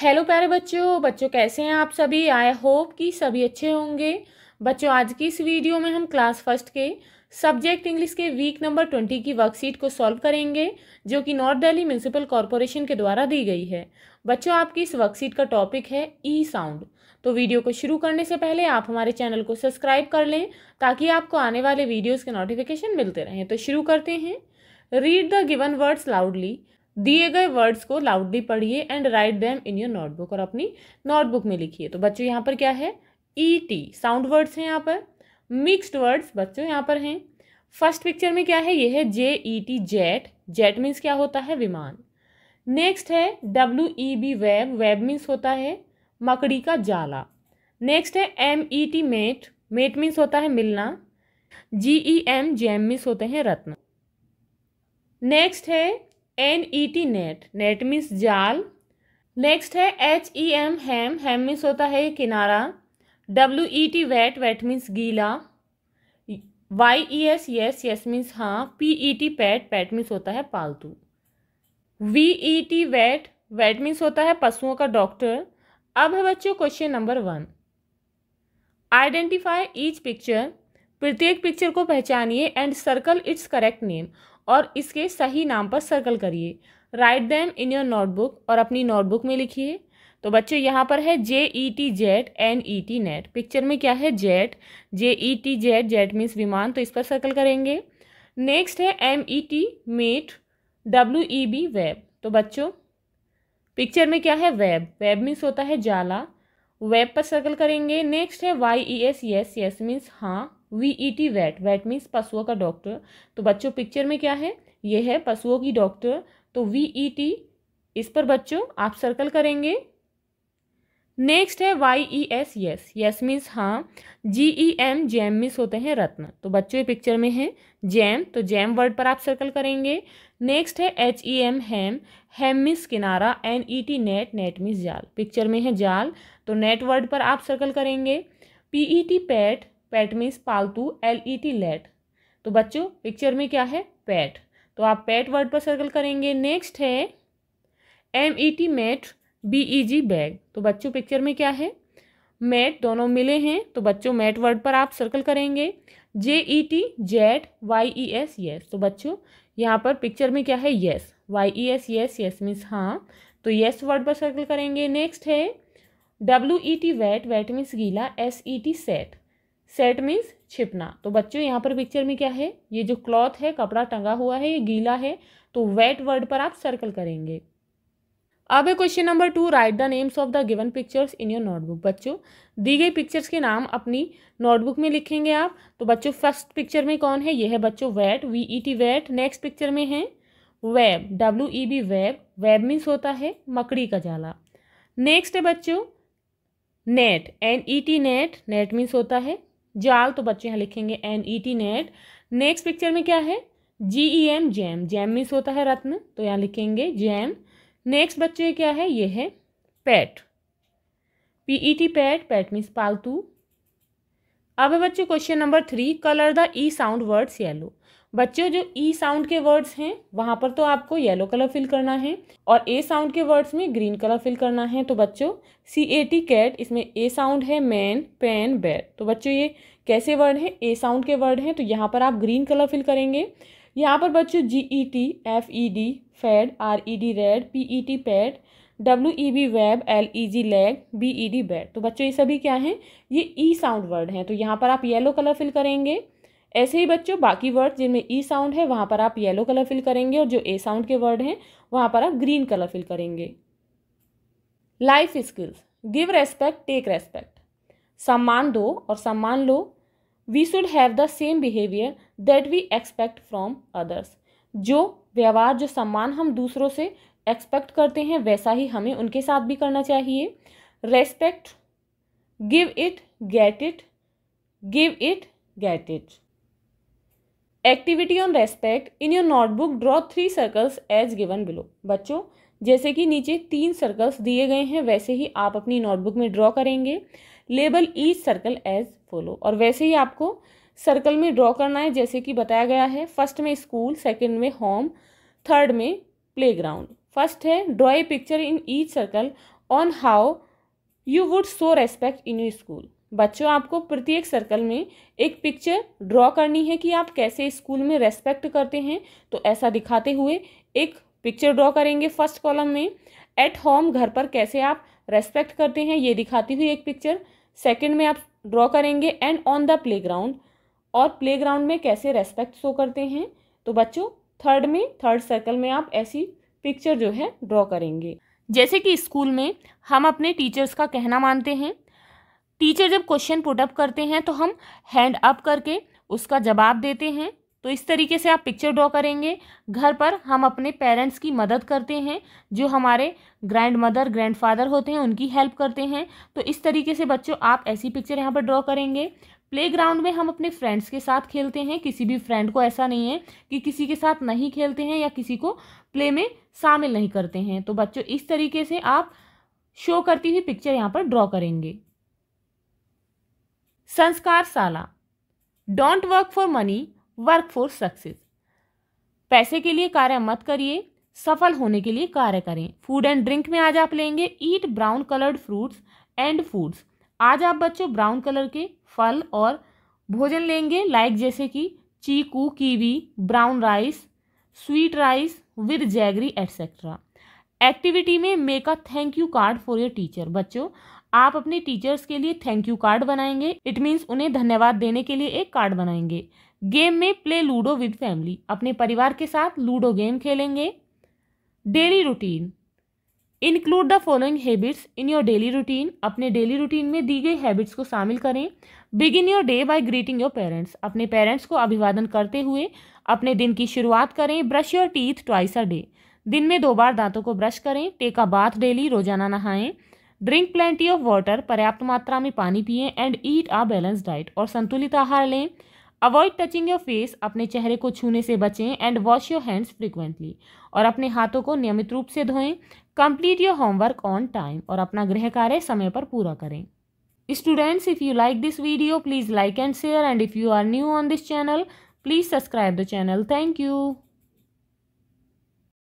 hello प्यारे बच्चों बच्चों कैसे हैं आप सभी आई होप कि सभी अच्छे होंगे बच्चों आज की इस वीडियो में हम क्लास फर्स्ट के सब्जेक्ट इंग्लिश के वीक नंबर ट्वेंटी की वर्कशीट को सॉल्व करेंगे जो कि नॉर्थ दिल्ली म्यूनसिपल कॉरपोरेशन के द्वारा दी गई है बच्चों आपकी इस वर्कशीट का टॉपिक है ई साउंड तो वीडियो को शुरू करने से पहले आप हमारे चैनल को सब्सक्राइब कर लें ताकि आपको आने वाले वीडियोज़ के नोटिफिकेशन मिलते रहें तो शुरू करते हैं read the given words loudly दिए गए वर्ड्स को लाउडली पढ़िए and write them in your notebook और अपनी नोटबुक में लिखिए तो बच्चों यहाँ पर क्या है ई टी साउंड वर्ड्स हैं यहाँ पर मिक्स्ड वर्ड्स बच्चों यहाँ पर हैं फर्स्ट पिक्चर में क्या है ये है J E T jet jet means क्या होता है विमान नेक्स्ट है W E B web web means होता है मकड़ी का जाला नेक्स्ट है M E T met met means होता है मिलना G E M gem means होते हैं रत्न नेक्स्ट है N E T net net means जाल नेक्स्ट है H E M hem hem means होता है किनारा W E T vet vet means गीला Y E S yes yes means हाँ P E T pet pet means होता है पालतू V E T vet vet means होता है पशुओं का डॉक्टर अब है बच्चों question number one identify each picture प्रत्येक पिक्चर को पहचानिए and circle its correct name और इसके सही नाम पर सर्कल करिए write them in your notebook और अपनी नोटबुक में लिखिए तो बच्चों यहाँ पर है J E T jet N E T net picture में क्या है jet J E T jet jet means विमान तो इस पर सर्कल करेंगे नेक्स्ट है M E T met W E B web तो बच्चों पिक्चर में क्या है वेब वेब मीन्स होता है जाला वेब पर सर्कल करेंगे नेक्स्ट है Y E S yes yes means हाँ V E T VAT VAT means पशुओं का डॉक्टर तो बच्चों पिक्चर में क्या है ये है पशुओं की डॉक्टर तो वी ई टी इस पर बच्चों आप सर्कल करेंगे नेक्स्ट है Y E S yes yes means हाँ G E M gem means होते हैं रत्न तो बच्चों ये पिक्चर में है जैम e तो जैम वर्ड e पर आप सर्कल करेंगे नेक्स्ट है H E M hem hem means किनारा N E T net net means जाल पिक्चर में है जाल तो नेट वर्ड पर आप सर्कल करेंगे P E T pet pet means पालतू एल ई टी लेट तो बच्चों पिक्चर में क्या है पैट तो आप पैट वर्ड पर सर्कल करेंगे नेक्स्ट है M E T mat B E G bag तो बच्चों पिक्चर में क्या है मैट दोनों मिले हैं तो बच्चों मैट वर्ड पर आप सर्कल करेंगे J E T jet Y E S yes तो बच्चों यहाँ पर पिक्चर में क्या है yes Y E S yes yes means हाँ तो येस वर्ड पर सर्कल करेंगे नेक्स्ट है W E T VAT VAT means गीला S E T set set means छिपना तो बच्चों यहाँ पर पिक्चर में क्या है ये जो क्लॉथ है कपड़ा टंगा हुआ है ये गीला है तो वेट वर्ड पर आप सर्कल करेंगे अब है question number two write the names of the given pictures in your notebook बच्चों दी गई पिक्चर्स के नाम अपनी नोटबुक में लिखेंगे आप तो बच्चों फर्स्ट पिक्चर में कौन है ये है बच्चों vet V E T vet next picture में है web W E B web web means होता है मकड़ी का जाला नेक्स्ट है बच्चों net N E T net net means होता है जाल तो बच्चे यहाँ लिखेंगे N E T net next picture में क्या है G E M gem gem means होता है रत्न तो यहाँ लिखेंगे जैम नेक्स्ट बच्चे क्या है ये है pet P E T pet pet means पालतू अब है बच्चे question number three colour the E sound words yellow बच्चों जो ई e साउंड के वर्ड्स हैं वहाँ पर तो आपको येलो कलर फिल करना है और ए साउंड के वर्ड्स में ग्रीन कलर फिल करना है तो बच्चों सी ए टी कैट इसमें ए साउंड है मैन पेन बैट तो बच्चों ये कैसे वर्ड हैं ए साउंड के वर्ड हैं तो यहाँ पर आप ग्रीन कलर फिल करेंगे यहाँ पर बच्चों G E T F E D fed R E D red P E T pet W E B web L E G leg B E D bed तो बच्चों ये सभी क्या हैं ये ई साउंड वर्ड हैं तो यहाँ पर आप येलो कलर फिल करेंगे ऐसे ही बच्चों बाकी वर्ड जिनमें ई e साउंड है वहाँ पर आप येलो कलर फिल करेंगे और जो ए साउंड के वर्ड हैं वहाँ पर आप ग्रीन कलर फिल करेंगे life skills give respect take respect सम्मान दो और सम्मान लो we should have the same behaviour that we expect from others जो व्यवहार जो सम्मान हम दूसरों से एक्सपेक्ट करते हैं वैसा ही हमें उनके साथ भी करना चाहिए respect give it get it give it get it activity on respect in your notebook draw three circles as given below बच्चों जैसे कि नीचे तीन सर्कल्स दिए गए हैं वैसे ही आप अपनी नोटबुक में ड्रॉ करेंगे label each circle as follow और वैसे ही आपको सर्कल में ड्रॉ करना है जैसे कि बताया गया है फर्स्ट में स्कूल सेकंड में होम थर्ड में प्लेग्राउंड फर्स्ट है draw a picture in each circle on how you would show respect in you school बच्चों आपको प्रत्येक सर्कल में एक पिक्चर ड्रॉ करनी है कि आप कैसे स्कूल में रेस्पेक्ट करते हैं तो ऐसा दिखाते हुए एक पिक्चर ड्रॉ करेंगे फर्स्ट कॉलम में एट होम घर पर कैसे आप रेस्पेक्ट करते हैं ये दिखाती हुई एक पिक्चर सेकंड में आप ड्रॉ करेंगे एंड ऑन द प्लेग्राउंड और प्लेग्राउंड में कैसे रेस्पेक्ट शो करते हैं तो बच्चों थर्ड में थर्ड सर्कल में आप ऐसी पिक्चर जो है ड्रॉ करेंगे जैसे कि स्कूल में हम अपने टीचर्स का कहना मानते हैं टीचर जब क्वेश्चन पुटअप करते हैं तो हम हैंड अप करके उसका जवाब देते हैं तो इस तरीके से आप पिक्चर ड्रॉ करेंगे घर पर हम अपने पेरेंट्स की मदद करते हैं जो हमारे ग्रैंड मदर ग्रैंड फादर होते हैं उनकी हेल्प करते हैं तो इस तरीके से बच्चों आप ऐसी पिक्चर यहाँ पर ड्रॉ करेंगे प्लेग्राउंड में हम अपने फ्रेंड्स के साथ खेलते हैं किसी भी फ्रेंड को ऐसा नहीं है कि किसी के साथ नहीं खेलते हैं या किसी को प्ले में शामिल नहीं करते हैं तो बच्चों इस तरीके से आप शो करती हुई पिक्चर यहाँ पर ड्रॉ करेंगे संस्कार साला don't work for money work for success पैसे के लिए कार्य मत करिए सफल होने के लिए कार्य करें फूड एंड ड्रिंक में आज आप लेंगे eat brown coloured fruits and foods आज आप बच्चों ब्राउन कलर के फल और भोजन लेंगे लाइक जैसे कि chikoo kiwi brown rice sweet rice with jaggery etcetera activity में make a thank you card for your teacher बच्चों आप अपने टीचर्स के लिए थैंक यू कार्ड बनाएंगे इट मीन्स उन्हें धन्यवाद देने के लिए एक कार्ड बनाएंगे गेम में प्ले लूडो विद फैमिली अपने परिवार के साथ लूडो गेम खेलेंगे daily routine include the following habits in your daily routine अपने डेली रूटीन में दी गई हैबिट्स को शामिल करें begin your day by greeting your parents अपने पेरेंट्स को अभिवादन करते हुए अपने दिन की शुरुआत करें brush your teeth twice a day दिन में दो बार दांतों को ब्रश करें टेक अ बाथ डेली रोजाना नहाएं ड्रिंक प्लेंटी ऑफ वाटर पर्याप्त मात्रा में पानी पिए and eat a balanced diet और संतुलित आहार लें अवॉइड टचिंग योर फेस अपने चेहरे को छूने से बचें and wash your hands frequently और अपने हाथों को नियमित रूप से धोएं complete your homework on time और अपना गृह कार्य समय पर पूरा करें students if you like this video please like and share and if you are new on this channel please subscribe the channel thank you